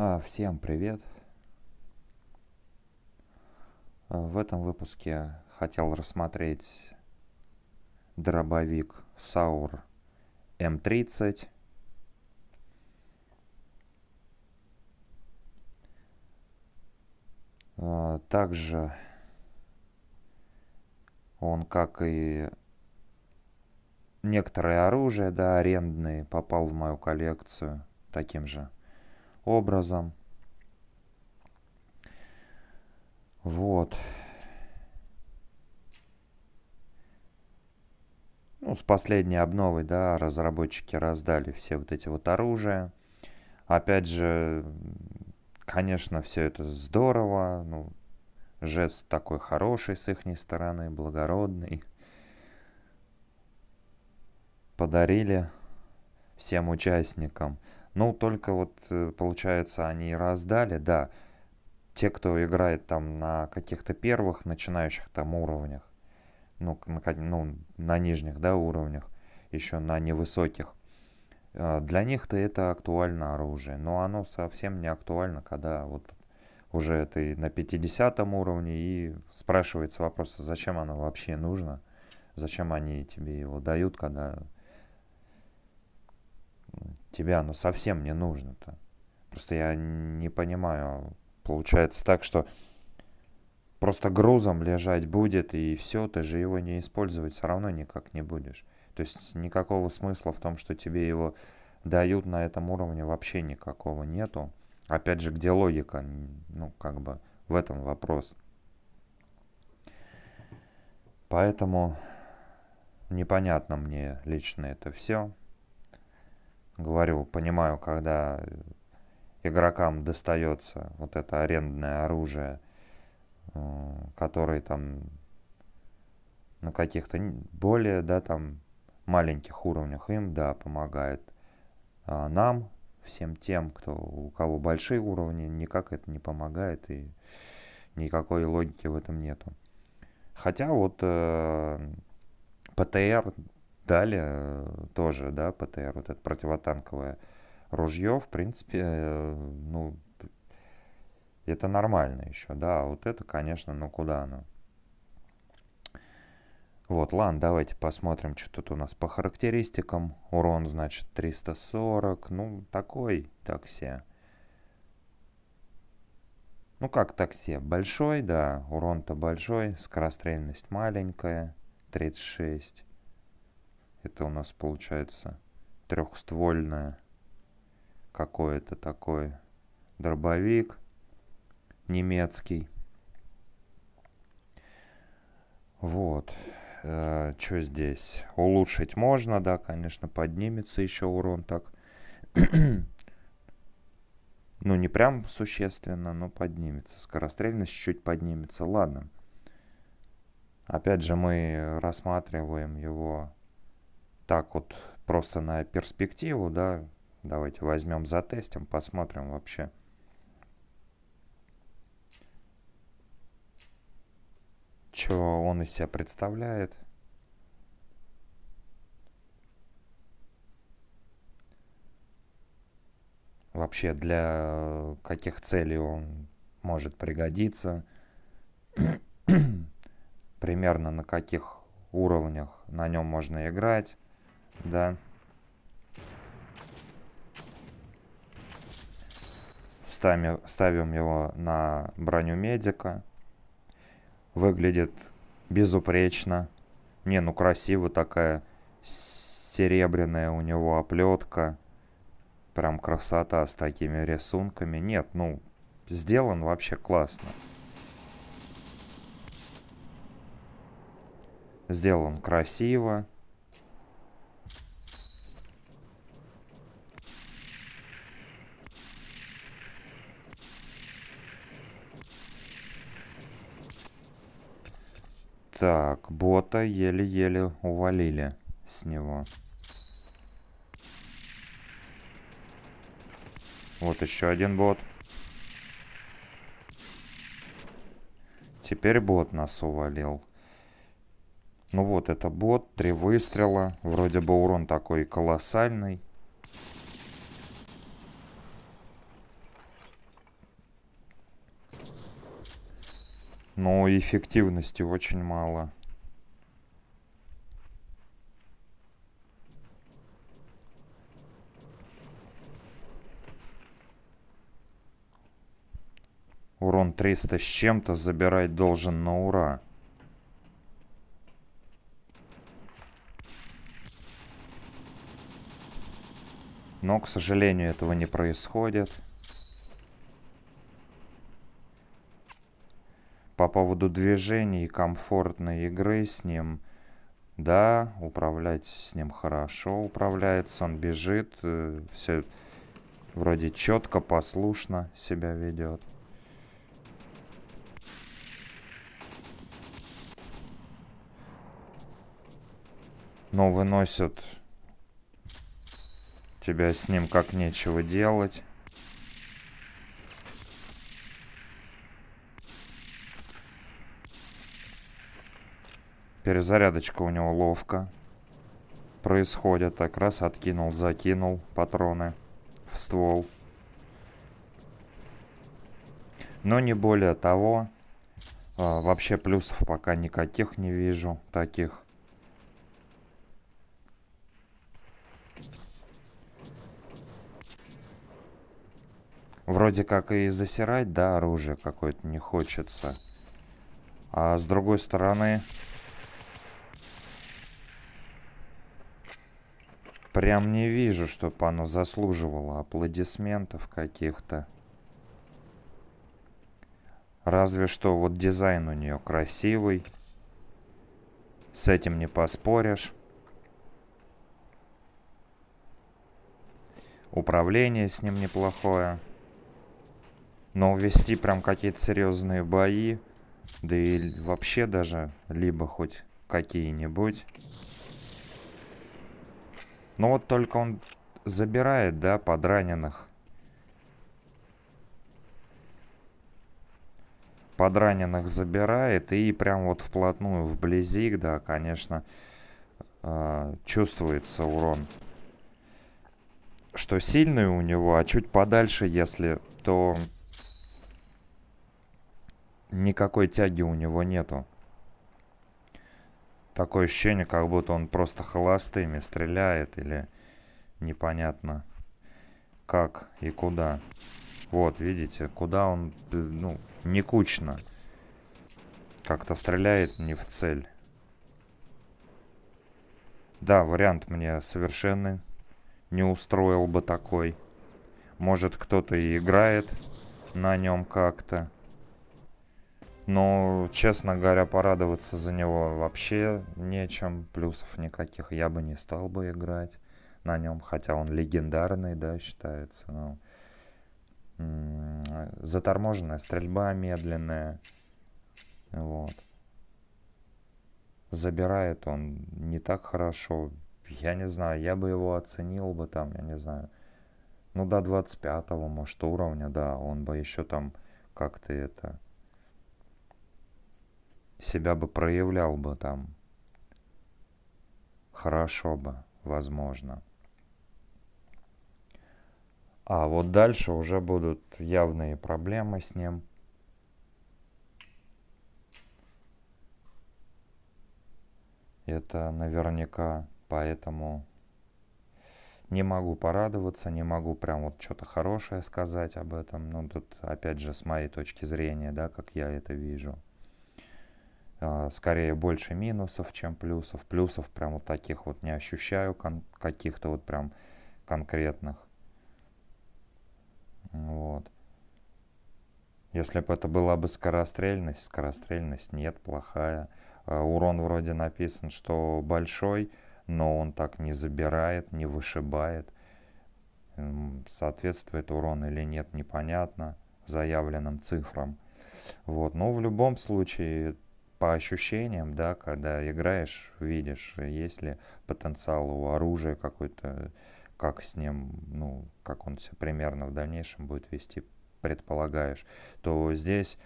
А, всем привет! А, в этом выпуске хотел рассмотреть дробовик Саур М30. А, также он, как и некоторое оружие, да, арендные, попал в мою коллекцию таким же образом. Вот. Ну, с последней обновой, да, разработчики раздали все вот эти вот оружия. Опять же, конечно, все это здорово. Ну, жест такой хороший с их стороны, благородный. Подарили всем участникам. Ну, только вот, э, получается, они раздали, да, те, кто играет там на каких-то первых начинающих там уровнях, ну, на, ну, на нижних, да, уровнях, еще на невысоких, э, для них-то это актуально оружие, но оно совсем не актуально, когда вот уже ты на 50 уровне и спрашивается вопрос, а зачем оно вообще нужно, зачем они тебе его дают, когда тебя ну совсем не нужно-то. Просто я не понимаю, получается так, что просто грузом лежать будет, и все, ты же его не использовать все равно никак не будешь. То есть никакого смысла в том, что тебе его дают на этом уровне, вообще никакого нету. Опять же, где логика? Ну, как бы в этом вопрос. Поэтому непонятно мне лично это все говорю, понимаю, когда игрокам достается вот это арендное оружие, э, которое там на каких-то более, да, там маленьких уровнях им, да, помогает а нам, всем тем, кто, у кого большие уровни, никак это не помогает и никакой логики в этом нету. Хотя вот э, ПТР Дали э, тоже, да, ПТР, вот это противотанковое ружье, в принципе, э, ну, это нормально еще, да, а вот это, конечно, ну куда оно? Вот, ладно, давайте посмотрим, что тут у нас по характеристикам. Урон, значит, 340, ну, такой такси. Ну, как такси, большой, да, урон-то большой, скорострельность маленькая, 36 это у нас получается трехствольное какое-то такой дробовик немецкий. Вот. Э, что здесь? Улучшить можно, да, конечно, поднимется еще урон так. ну, не прям существенно, но поднимется. Скорострельность чуть поднимется. Ладно. Опять же, мы рассматриваем его так вот просто на перспективу, да, давайте возьмем, за тестом, посмотрим вообще. Что он из себя представляет. Вообще для каких целей он может пригодиться. Примерно на каких уровнях на нем можно играть да. Ставим, ставим его на броню медика. Выглядит безупречно. Не, ну красиво такая серебряная у него оплетка. Прям красота с такими рисунками. Нет, ну, сделан вообще классно. Сделан красиво. Так, бота еле-еле увалили с него. Вот еще один бот. Теперь бот нас увалил. Ну вот, это бот, три выстрела. Вроде бы урон такой колоссальный. но эффективности очень мало. Урон 300 с чем-то забирать должен на ура. Но, к сожалению, этого не происходит. По поводу движений и комфортной игры с ним, да, управлять с ним хорошо управляется, он бежит, э, все вроде четко, послушно себя ведет. Но выносят тебя с ним как нечего делать. Перезарядочка у него ловко. Происходит так. Раз откинул, закинул патроны в ствол. Но не более того. А, вообще плюсов пока никаких не вижу. Таких. Вроде как и засирать, да, оружие какое-то не хочется. А с другой стороны, Прям не вижу, чтобы оно заслуживало аплодисментов каких-то. Разве что вот дизайн у нее красивый. С этим не поспоришь. Управление с ним неплохое. Но ввести прям какие-то серьезные бои, да и вообще даже либо хоть какие-нибудь, но ну, вот только он забирает, да, подраненных. Подраненных забирает и прям вот вплотную вблизи, да, конечно, э, чувствуется урон. Что сильный у него, а чуть подальше, если, то никакой тяги у него нету. Такое ощущение, как будто он просто холостыми стреляет или непонятно как и куда. Вот, видите, куда он, ну, не кучно. Как-то стреляет не в цель. Да, вариант мне совершенно не устроил бы такой. Может, кто-то и играет на нем как-то. Но, честно говоря, порадоваться за него вообще нечем. Плюсов никаких я бы не стал бы играть на нем, хотя он легендарный, да, считается. Но... Заторможенная стрельба медленная. Вот. Забирает он не так хорошо. Я не знаю, я бы его оценил бы там, я не знаю. Ну, до 25-го, может, уровня, да, он бы еще там как-то это себя бы проявлял бы там хорошо бы, возможно. А вот дальше уже будут явные проблемы с ним. Это наверняка, поэтому не могу порадоваться, не могу прям вот что-то хорошее сказать об этом. Ну, тут опять же с моей точки зрения, да, как я это вижу – а, скорее больше минусов, чем плюсов. Плюсов прям вот таких вот не ощущаю, каких-то вот прям конкретных. Вот. Если бы это была бы скорострельность, скорострельность нет, плохая. А, урон вроде написан, что большой, но он так не забирает, не вышибает. Соответствует урон или нет, непонятно заявленным цифрам. Вот. Но ну, в любом случае по ощущениям, да, когда играешь, видишь, есть ли потенциал у оружия какой-то, как с ним, ну, как он себя примерно в дальнейшем будет вести, предполагаешь, то здесь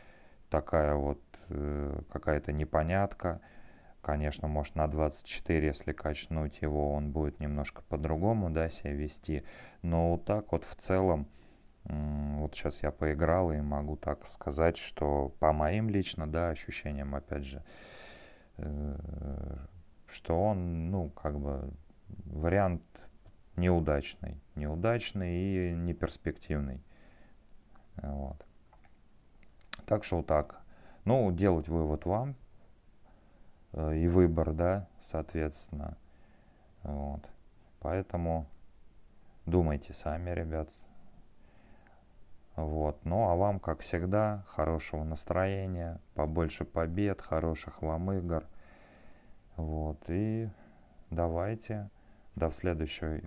такая вот э, какая-то непонятка. Конечно, может на 24, если качнуть его, он будет немножко по-другому, да, себя вести. Но вот так вот в целом, вот сейчас я поиграл и могу так сказать, что по моим лично, да, ощущениям, опять же, э, что он, ну, как бы вариант неудачный, неудачный и неперспективный. Вот. Так что вот так. Ну, делать вывод вам э, и выбор, да, соответственно. Вот. Поэтому думайте сами, ребят. Вот. Ну а вам, как всегда, хорошего настроения, побольше побед, хороших вам игр. Вот. И давайте до следующего,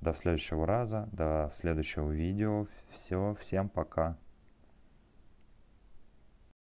до следующего раза, до следующего видео. Все, всем пока.